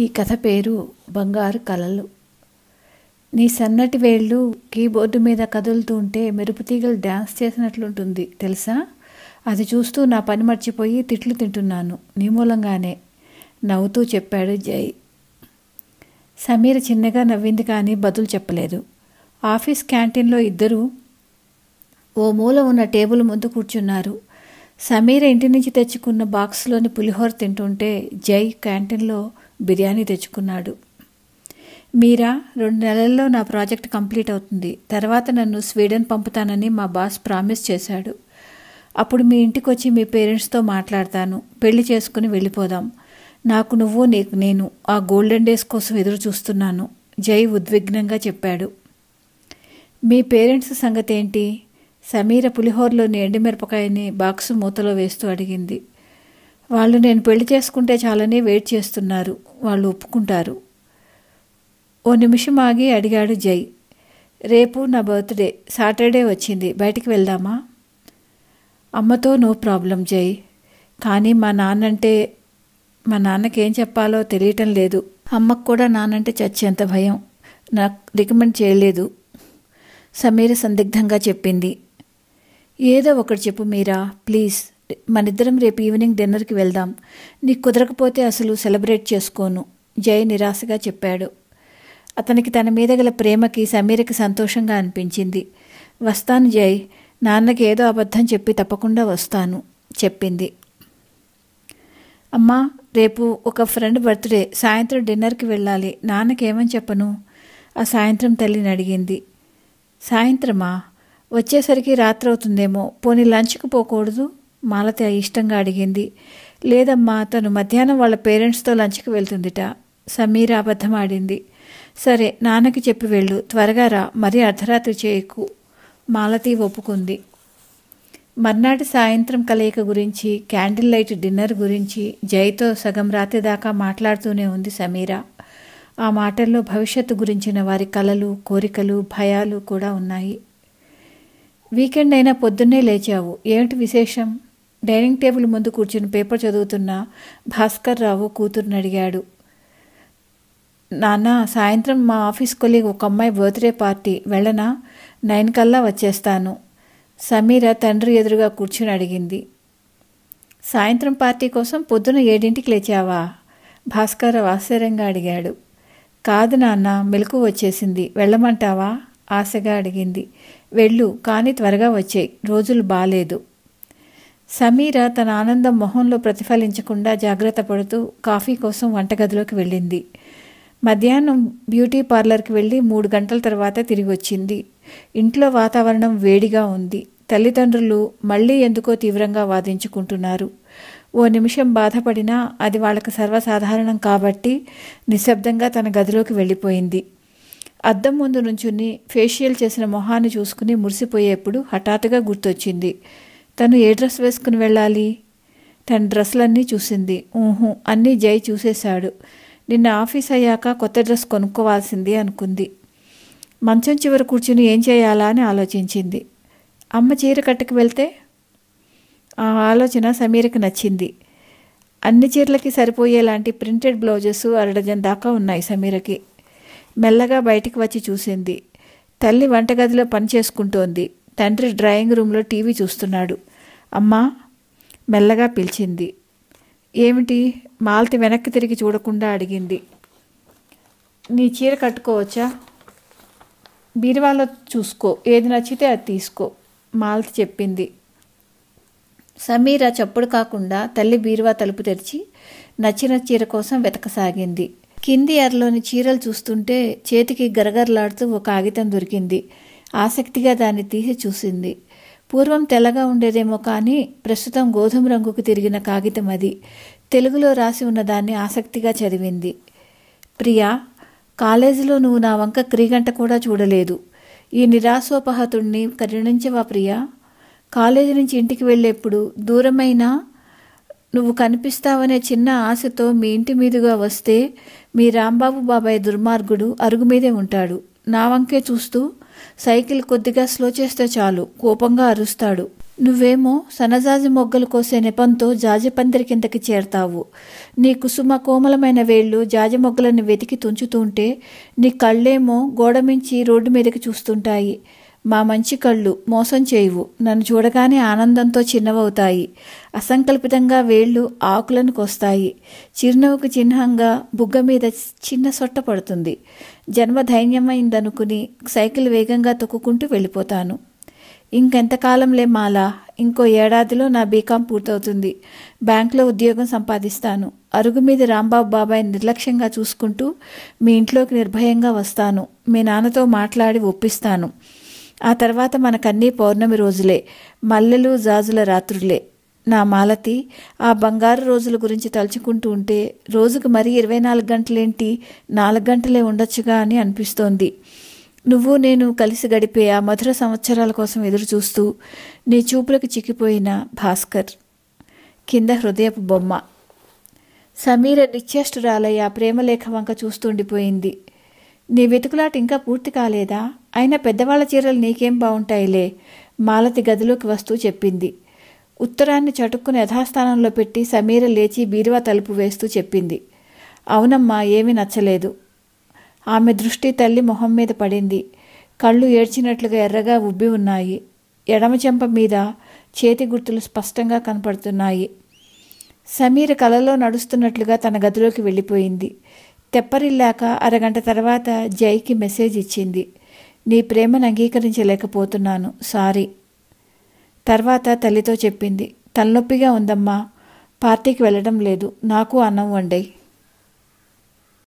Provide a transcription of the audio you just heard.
ఈ కథ పేరు బంగారు కలలు నీ సన్నటి వేళ్ళు కీబోర్డు మీద కదులుతుంటే మెరుపుతీగలు డ్యాన్స్ చేసినట్లుంటుంది తెలుసా అది చూస్తూ నా పని మర్చిపోయి తిట్లు తింటున్నాను నీ మూలంగానే నవ్వుతూ చెప్పాడు జై సమీర చిన్నగా నవ్వింది కానీ బదులు చెప్పలేదు ఆఫీస్ క్యాంటీన్లో ఇద్దరు ఓ మూల ఉన్న టేబుల్ ముందు కూర్చున్నారు సమీర ఇంటి నుంచి తెచ్చుకున్న బాక్స్లోని పులిహోర తింటుంటే జై క్యాంటీన్లో బిర్యానీ తెచ్చుకున్నాడు మీరా రెండు నెలల్లో నా ప్రాజెక్ట్ కంప్లీట్ అవుతుంది తర్వాత నన్ను స్వీడన్ పంపుతానని మా బాస్ ప్రామిస్ చేశాడు అప్పుడు మీ ఇంటికి వచ్చి మీ పేరెంట్స్తో మాట్లాడతాను పెళ్లి చేసుకుని వెళ్ళిపోదాం నాకు నువ్వు నీకు నేను ఆ గోల్డెన్ డేస్ కోసం ఎదురు చూస్తున్నాను జై ఉద్విగ్నంగా చెప్పాడు మీ పేరెంట్స్ సంగతి ఏంటి సమీర పులిహోరలోని ఎండుమిరపకాయని బాక్సు మూతలో వేస్తూ అడిగింది వాళ్ళు నేను పెళ్లి చేసుకుంటే చాలని వెయిట్ చేస్తున్నారు వాళ్ళు ఒప్పుకుంటారు ఓ నిమిషం ఆగి అడిగాడు జై రేపు నా బర్త్డే సాటర్డే వచ్చింది బయటికి వెళ్దామా అమ్మతో నో ప్రాబ్లం జై కానీ మా నాన్నంటే మా నాన్నకి ఏం చెప్పాలో తెలియటం లేదు అమ్మకు కూడా నాన్నంటే చచ్చేంత భయం నాకు రికమెండ్ చేయలేదు సమీర సందిగ్ధంగా చెప్పింది ఏదో ఒకటి చెప్పు మీరా ప్లీజ్ మనిద్దరం రేపు ఈవినింగ్ డిన్నర్కి వెళ్దాం నీకు కుదరకపోతే అసలు సెలబ్రేట్ చేసుకోను జయ నిరాశగా చెప్పాడు అతనికి తన మీద గల ప్రేమకి సమీరకి సంతోషంగా అనిపించింది వస్తాను జయ్ నాన్నకి ఏదో అబద్ధం చెప్పి తప్పకుండా వస్తాను చెప్పింది అమ్మా రేపు ఒక ఫ్రెండ్ బర్త్డే సాయంత్రం డిన్నర్కి వెళ్ళాలి నాన్నకేమని చెప్పను ఆ సాయంత్రం తల్లిని అడిగింది సాయంత్రమా వచ్చేసరికి రాత్రి అవుతుందేమో పోనీ లంచ్కి పోకూడదు మాలతి ఇష్టంగా అడిగింది లేదమ్మా తను మధ్యాహ్నం వాళ్ళ పేరెంట్స్తో లంచ్కి వెళ్తుందిట సమీర అబద్ధం ఆడింది సరే నాన్నకి చెప్పి వెళ్ళు త్వరగా రా మరీ అర్ధరాత్రి చేయకు మాలతి ఒప్పుకుంది మర్నాటి సాయంత్రం కలయిక గురించి క్యాండిల్ లైట్ డిన్నర్ గురించి జైతో సగం రాత్రి దాకా మాట్లాడుతూనే ఉంది సమీర ఆ మాటల్లో భవిష్యత్తు గురించిన వారి కలలు కోరికలు భయాలు కూడా ఉన్నాయి వీకెండ్ అయినా పొద్దున్నే లేచావు ఏమిటి విశేషం డైనింగ్ టేబుల్ ముందు కూర్చుని పేపర్ చదువుతున్న భాస్కర్ రావు కూతురుని అడిగాడు నాన్న సాయంత్రం మా ఆఫీస్ కొలీగ్ ఒక అమ్మాయి బర్త్డే పార్టీ వెళ్ళనా నైన్ కల్లా వచ్చేస్తాను సమీర తండ్రి ఎదురుగా కూర్చుని అడిగింది సాయంత్రం పార్టీ కోసం పొద్దున ఏడింటికి లేచావా భాస్కర్ ఆశ్చర్యంగా అడిగాడు కాదు నాన్న మెలకు వచ్చేసింది వెళ్ళమంటావా ఆశగా అడిగింది వెళ్ళు కానీ త్వరగా వచ్చాయి రోజులు బాగాలేదు సమీర తన ఆనందం మొహంలో ప్రతిఫలించకుండా జాగ్రత్త పడుతూ కాఫీ కోసం వంటగదిలోకి వెళ్ళింది మధ్యాహ్నం బ్యూటీ పార్లర్కి వెళ్ళి మూడు గంటల తర్వాత తిరిగి వచ్చింది ఇంట్లో వాతావరణం వేడిగా ఉంది తల్లిదండ్రులు మళ్ళీ ఎందుకో తీవ్రంగా వాదించుకుంటున్నారు ఓ నిమిషం బాధపడినా అది వాళ్ళకి సర్వసాధారణం కాబట్టి నిశ్శబ్దంగా తన గదిలోకి వెళ్ళిపోయింది అద్దం ముందు నుంచుని ఫేషియల్ చేసిన మొహాన్ని చూసుకుని మురిసిపోయేప్పుడు హఠాత్తుగా గుర్తొచ్చింది తను ఏ డ్రెస్ వేసుకుని వెళ్ళాలి తన డ్రెస్సులన్నీ చూసింది ఊహు అన్నీ జై చూసేశాడు నిన్న ఆఫీస్ అయ్యాక కొత్త డ్రెస్ కొనుక్కోవాల్సింది అనుకుంది మంచం చివర కూర్చుని ఏం చేయాలా అని ఆలోచించింది అమ్మ చీర కట్టుకు వెళ్తే ఆ ఆలోచన సమీరకి నచ్చింది అన్ని చీరలకి సరిపోయేలాంటి ప్రింటెడ్ బ్లౌజెస్ అరడజన్ దాకా ఉన్నాయి సమీరకి మెల్లగా బయటికి వచ్చి చూసింది తల్లి వంటగదిలో పని చేసుకుంటోంది తండ్రి డ్రాయింగ్ రూమ్లో టీవీ చూస్తున్నాడు అమ్మ మెల్లగా పిలిచింది ఏమిటి మాలతి వెనక్కి తిరిగి చూడకుండా అడిగింది నీ చీర కట్టుకోవచ్చా బీరువాలో చూసుకో ఏది నచ్చితే అది తీసుకో మాలతి చెప్పింది సమీర చప్పుడు కాకుండా తల్లి బీరువా తలుపు తెరిచి నచ్చిన చీర కోసం వెతకసాగింది కింది అరలోని చీరలు చూస్తుంటే చేతికి గరగరలాడుతూ ఒక కాగితం దొరికింది ఆసక్తిగా దాన్ని తీసి చూసింది పూర్వం తెల్లగా ఉండేదేమో కానీ ప్రస్తుతం గోధుమ రంగుకు తిరిగిన కాగితం అది తెలుగులో రాసి ఉన్న దాన్ని ఆసక్తిగా చదివింది ప్రియా కాలేజీలో నువ్వు నా వంక క్రీగంట కూడా చూడలేదు ఈ నిరాశోపహతుణ్ణి కరుణించవా ప్రియా కాలేజీ నుంచి ఇంటికి వెళ్ళేప్పుడు దూరమైన నువ్వు కనిపిస్తావనే చిన్న ఆశతో మీ ఇంటి మీదుగా వస్తే మీ రాంబాబు బాబాయ్ దుర్మార్గుడు అరుగు మీదే ఉంటాడు నా వంకే చూస్తూ సైకిల్ కొద్దిగా స్లో చేస్తే చాలు కోపంగా అరుస్తాడు నువ్వేమో సనజాజి మొగ్గలు కోసే నెపంతో జాజి పందిరి కిందకి చేరతావు నీ కుసుమ కోమలమైన వేళ్ళు జాజి మొగ్గలను వెతికి తుంచుతుంటే నీ కళ్ళేమో గోడమించి రోడ్డు మీదకి చూస్తుంటాయి మా మంచి కళ్ళు మోసం చేయవు నన్ను చూడగానే ఆనందంతో చిన్నవవుతాయి అసంకల్పితంగా వేళ్లు ఆకులను కొస్తాయి చిరునవ్వుకు చిహ్నంగా బుగ్గ మీద చిన్న సొట్ట పడుతుంది జన్మ ధైన్యమైందనుకుని సైకిల్ వేగంగా తొక్కుకుంటూ వెళ్ళిపోతాను ఇంకెంతకాలంలే మాలా ఇంకో ఏడాదిలో నా బీకాం పూర్తవుతుంది బ్యాంక్లో ఉద్యోగం సంపాదిస్తాను అరుగు మీద రాంబాబు బాబాయ్ నిర్లక్ష్యంగా చూసుకుంటూ మీ ఇంట్లోకి నిర్భయంగా వస్తాను మీ నాన్నతో మాట్లాడి ఒప్పిస్తాను ఆ తర్వాత మనకన్నీ పౌర్ణమి రోజులే మల్లెలు జాజుల రాత్రులే నా మాలతి ఆ బంగారు రోజుల గురించి తలుచుకుంటూ ఉంటే రోజుకు మరీ ఇరవై నాలుగు గంటలేంటి నాలుగు గంటలే ఉండొచ్చుగా అని అనిపిస్తోంది నువ్వు నేను కలిసి గడిపే ఆ మధుర సంవత్సరాల కోసం ఎదురు చూస్తూ నీ చూపులకు చిక్కిపోయిన భాస్కర్ కింద హృదయపు బొమ్మ సమీర నిత్యష్టురాలయ్య ప్రేమలేఖ వంక చూస్తుండిపోయింది నీ వెతుకులాట ఇంకా పూర్తి కాలేదా అయినా పెద్దవాళ్ల చీరలు నీకేం బాగుంటాయిలే మాలతి గదిలోకి వస్తూ చెప్పింది ఉత్తరాన్ని చటుక్కుని యథాస్థానంలో పెట్టి సమీర లేచి బీరువా తలుపు వేస్తూ చెప్పింది అవునమ్మా ఏమీ నచ్చలేదు ఆమె దృష్టి తల్లి మొహం మీద పడింది కళ్ళు ఏడ్చినట్లుగా ఎర్రగా ఉబ్బి ఉన్నాయి ఎడమ చెంప మీద చేతి గుర్తులు స్పష్టంగా కనపడుతున్నాయి సమీర కలలో నడుస్తున్నట్లుగా తన గదిలోకి వెళ్ళిపోయింది తెప్పరిల్లాక అరగంట తర్వాత జైకి మెసేజ్ ఇచ్చింది నీ ప్రేమను అంగీకరించలేకపోతున్నాను సారీ తర్వాత తల్లితో చెప్పింది తలనొప్పిగా ఉందమ్మా పార్టీకి వెళ్ళడం లేదు నాకు అన్నం వండేయి